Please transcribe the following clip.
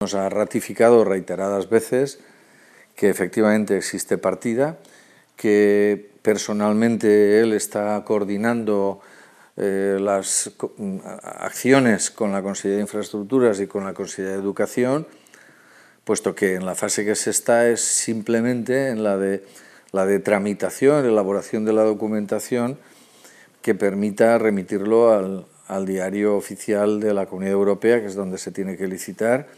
Nos ha ratificado reiteradas veces que efectivamente existe partida, que personalmente él está coordinando eh, las mm, acciones con la Consejería de Infraestructuras y con la Consejería de Educación, puesto que en la fase que se está es simplemente en la de, la de tramitación, elaboración de la documentación que permita remitirlo al, al diario oficial de la Comunidad Europea, que es donde se tiene que licitar,